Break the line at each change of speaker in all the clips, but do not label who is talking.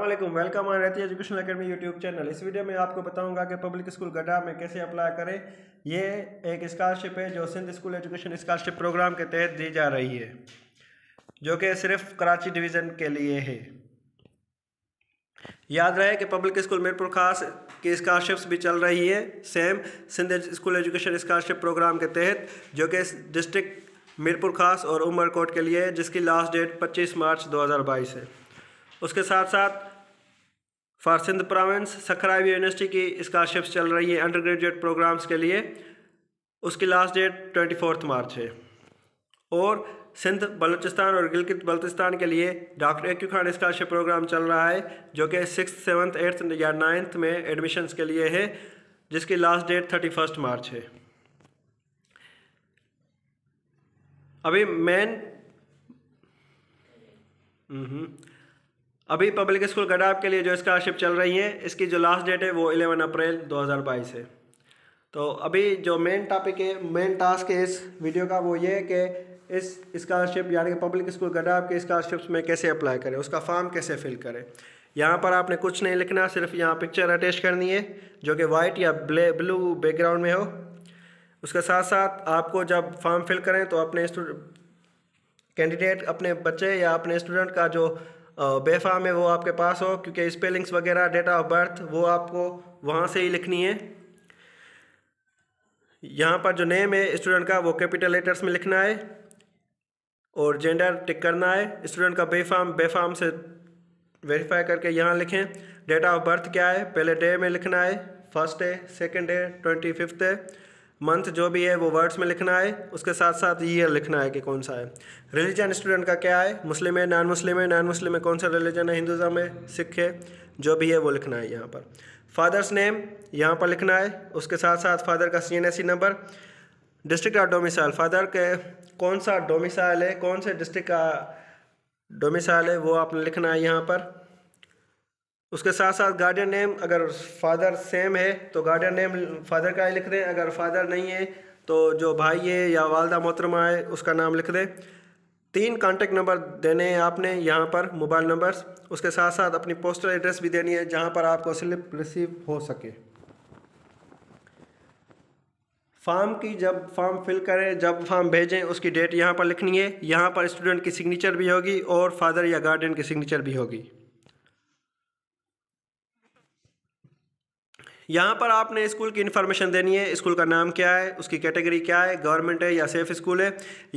अल्लाह welcome आ रहती education academy YouTube channel इस वीडियो में आपको बताऊंगा कि पब्लिक स्कूल गड्ढा में कैसे अप्लाई करें ये एक स्कॉलरशिप है जो Sindh school education scholarship program के तहत दी जा रही है जो कि सिर्फ कराची डिवीज़न के लिए है याद रहे कि पब्लिक स्कूल मीरपुर खास की स्कॉलरशिप्स भी चल रही है same Sindh school education scholarship program के तहत जो कि डिस्ट्रिक्ट मीरपुर खास और उमरकोट के लिए जिसकी लास्ट डेट पच्चीस मार्च दो है उसके साथ साथ फॉर सिंध प्रोविंस सखराइव यूनिवर्सिटी की स्कॉलरशिप्स चल रही है अंडर ग्रेजुएट प्रोग्राम्स के लिए उसकी last date twenty fourth March है और सिंध बलूचिस्तान और गिलगित बल्तिस्तान के लिए doctor A Q Khan scholarship program चल रहा है जो कि सिक्स सेवन्थ एट्थ या नाइन्थ में एडमिशन्स के लिए है जिसकी last date thirty first March है अभी मेन अभी पब्लिक स्कूल गडाप के लिए जो स्कॉलरशिप चल रही है इसकी जो लास्ट डेट है वो इलेवन अप्रैल दो है तो अभी जो मेन टॉपिक है मेन टास्क है इस वीडियो का वो ये है कि इस स्कॉलरशिप यानी कि पब्लिक स्कूल गडाप आपके स्कॉलरशिप्स में कैसे अप्लाई करें उसका फॉर्म कैसे फिल करें यहाँ पर आपने कुछ नहीं लिखना सिर्फ यहाँ पिक्चर अटैच करनी है जो कि वाइट या ब्ले ब्लू बैकग्राउंड में हो उसके साथ साथ आपको जब फॉर्म फिल करें तो अपने कैंडिडेट अपने बच्चे या अपने स्टूडेंट का जो बेफा है वो आपके पास हो क्योंकि स्पेलिंग्स वगैरह डेट ऑफ बर्थ वो आपको वहाँ से ही लिखनी है यहाँ पर जो नेम है स्टूडेंट का वो कैपिटल लेटर्स में लिखना है और जेंडर टिक करना है स्टूडेंट का बेफाम बेफाम से वेरीफाई करके यहाँ लिखें डेट ऑफ बर्थ क्या है पहले डे में लिखना है first day second day twenty fifth है मंथ जो भी है वो वर्ड्स में लिखना है उसके साथ साथ ईयर लिखना है कि कौन सा है रिलीजन स्टूडेंट का क्या है मुस्लिम है नॉन मुस्लिम है नॉन मुस्लिम है कौन सा रिलीजन है हिंदुज़म है सिख है जो भी है वो लिखना है यहाँ पर फादर्स नेम यहाँ पर लिखना है उसके साथ साथ फादर का सी नंबर डिस्ट्रिक्ट का डोमिसाइल फादर के कौन सा डोमिसाइल है कौन से डिस्ट्रिक्ट का डोमिसाइल है वो आपने लिखना है यहाँ पर उसके साथ साथ गार्डियन नेम अगर फादर सेम है तो गार्डियन नेम फादर का ही लिख दें अगर फादर नहीं है तो जो भाई है या वालदा मोहतरमा है उसका नाम लिख दें तीन कांटेक्ट नंबर देने हैं आपने यहाँ पर मोबाइल नंबर्स उसके साथ साथ अपनी पोस्टल एड्रेस भी देनी है जहाँ पर आपको स्लिप रिसीव हो सके फॉर्म की जब फॉर्म फिल करें जब फॉर्म भेजें उसकी डेट यहाँ पर लिखनी है यहाँ पर स्टूडेंट की सिग्नेचर भी होगी और फादर या गार्डियन की सिग्नेचर भी होगी यहाँ पर आपने स्कूल की इन्फॉर्मेशन देनी है स्कूल का नाम क्या है उसकी कैटेगरी क्या है गवर्नमेंट है या सेफ स्कूल है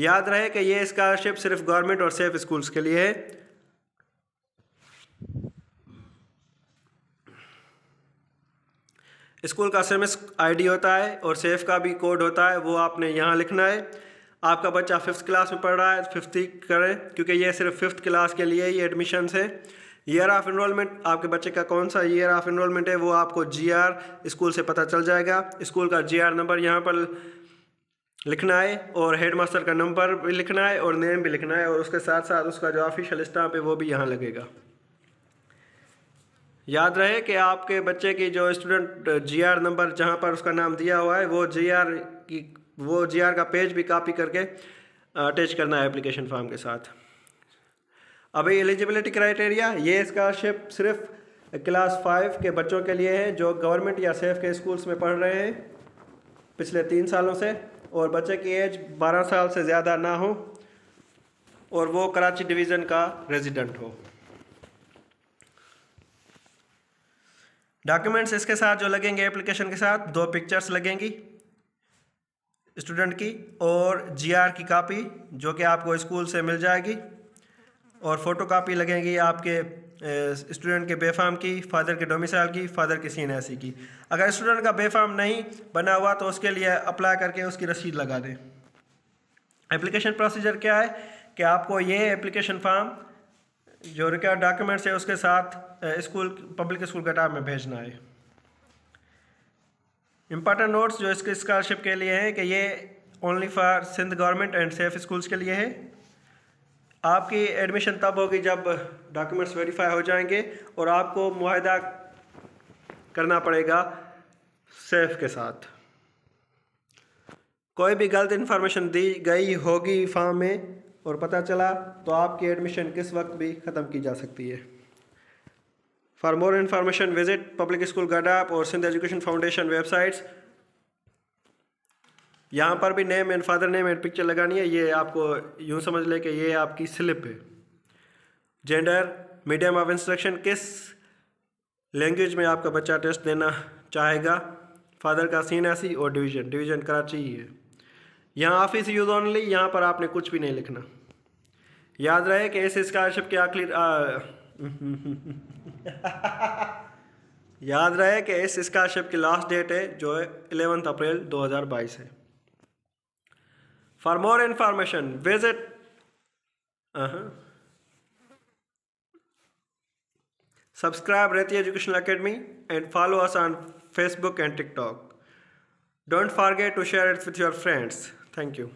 याद रहे कि ये स्कॉलरशिप सिर्फ गवर्नमेंट और सेफ स्कूल्स के लिए है स्कूल का सेम आईडी होता है और सेफ का भी कोड होता है वो आपने यहाँ लिखना है आपका बच्चा फिफ्थ क्लास में पढ़ रहा है फिफ्थ करें क्योंकि ये सिर्फ फिफ्थ क्लास के लिए ही एडमिशन है ईयर ऑफ इनरोलमेंट आपके बच्चे का कौन सा ईयर ऑफ इनरोलमेंट है वो आपको जीआर स्कूल से पता चल जाएगा स्कूल का जीआर नंबर यहाँ पर लिखना है और हेड मास्टर का नंबर भी लिखना है और नेम भी लिखना है और उसके साथ साथ उसका जो ऑफिशियल स्टाम्प है वो भी यहाँ लगेगा याद रहे कि आपके बच्चे की जो स्टूडेंट जीआर नंबर जहाँ पर उसका नाम दिया हुआ है वो जीआर की वो जीआर का पेज भी कॉपी करके अटैच uh, करना है एप्लीकेशन फॉर्म के साथ अभी एलिजिबिलिटी क्राइटेरिया ये स्कॉलरशिप सिर्फ क्लास फाइव के बच्चों के लिए है जो गवर्नमेंट या सेफ के स्कूल्स में पढ़ रहे हैं पिछले तीन सालों से और बच्चे की एज 12 साल से ज़्यादा ना हो और वो कराची डिवीज़न का रेजिडेंट हो डॉक्यूमेंट्स इसके साथ जो लगेंगे एप्लीकेशन के साथ दो पिक्चर्स लगेंगी स्टूडेंट की और जीआर की कॉपी जो कि आपको स्कूल से मिल जाएगी और फ़ोटो कापी लगेंगी आपके स्टूडेंट के बेफाम की फादर के डोमिसाइल की फादर की सीन ऐसी की अगर स्टूडेंट का बेफाम नहीं बना हुआ तो उसके लिए अप्लाई करके उसकी रसीद लगा दें एप्लीकेशन प्रोसीजर क्या है कि आपको ये एप्लीकेशन फॉर्म जो रिक्वायर डॉक्यूमेंट्स है उसके साथ स्कूल पब्लिक स्कूल कटार में भेजना है इम्पॉर्टेंट नोट्स जो इसके स्कॉलरशिप के लिए हैं कि ये only for Sindh government and SEF schools के लिए है आपकी एडमिशन तब होगी जब डॉक्यूमेंट्स वेरीफाई हो जाएंगे और आपको माहिदा करना पड़ेगा सेफ के साथ कोई भी गलत इन्फॉर्मेशन दी गई होगी फॉर्म में और पता चला तो आपकी एडमिशन किस वक्त भी ख़त्म की जा सकती है for more information visit public school Gadap और सिंध एजुकेशन फाउंडेशन वेबसाइट्स यहाँ पर भी name and father name and picture लगानी है ये आपको यूँ समझ लें कि ये आपकी स्लिप है जेंडर मीडियम ऑफ इंस्ट्रक्शन किस लैंग्वेज में आपका बच्चा टेस्ट देना चाहेगा फादर का सीन ऐसी और डिवीजन डिवीजन कराची ही है यहाँ ऑफिस यूज़ ऑनली यहाँ पर आपने कुछ भी नहीं लिखना याद रहे कि इस स्कॉलरशिप के आखिरी याद रहे कि इस स्कॉलरशिप की लास्ट डेट है जो है इलेवंथ अप्रैल 2022 है For more information, visit uh -huh. Subscribe Reti Educational Academy and follow us on Facebook and TikTok. Don't forget to share it with your friends. Thank you.